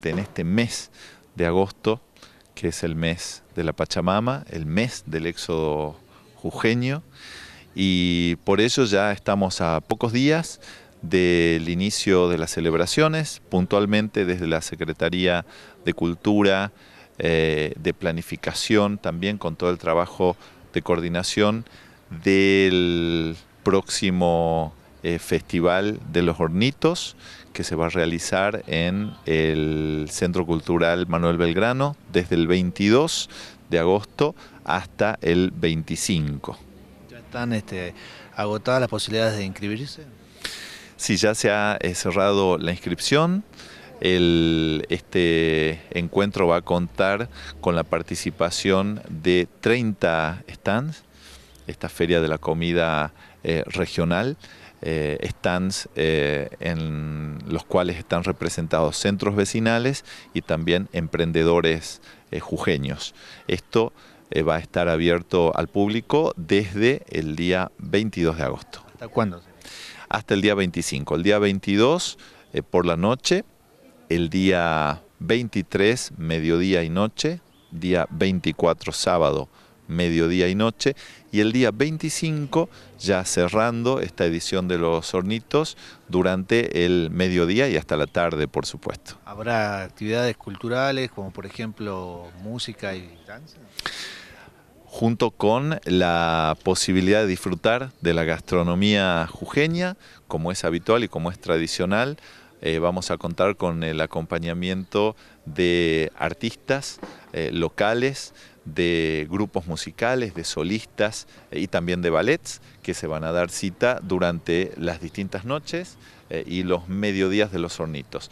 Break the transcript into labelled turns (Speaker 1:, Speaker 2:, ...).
Speaker 1: Este, en este mes de agosto, que es el mes de la Pachamama, el mes del éxodo jujeño, y por ello ya estamos a pocos días del inicio de las celebraciones, puntualmente desde la Secretaría de Cultura, eh, de Planificación, también con todo el trabajo de coordinación del próximo eh, Festival de los Hornitos que se va a realizar en el Centro Cultural Manuel Belgrano desde el 22 de agosto hasta el 25.
Speaker 2: ¿Ya están este, agotadas las posibilidades de inscribirse?
Speaker 1: Sí, ya se ha eh, cerrado la inscripción. El, este encuentro va a contar con la participación de 30 stands esta feria de la comida eh, regional, eh, stands eh, en los cuales están representados centros vecinales y también emprendedores jujeños. Esto va a estar abierto al público desde el día 22 de agosto. ¿Hasta cuándo? Hasta el día 25. El día 22 por la noche, el día 23 mediodía y noche, día 24 sábado mediodía y noche, y el día 25, ya cerrando esta edición de los hornitos, durante el mediodía y hasta la tarde, por supuesto.
Speaker 2: ¿Habrá actividades culturales, como por ejemplo música y danza?
Speaker 1: junto con la posibilidad de disfrutar de la gastronomía jujeña, como es habitual y como es tradicional, eh, vamos a contar con el acompañamiento de artistas eh, locales, de grupos musicales, de solistas eh, y también de ballets que se van a dar cita durante las distintas noches y los mediodías de los hornitos.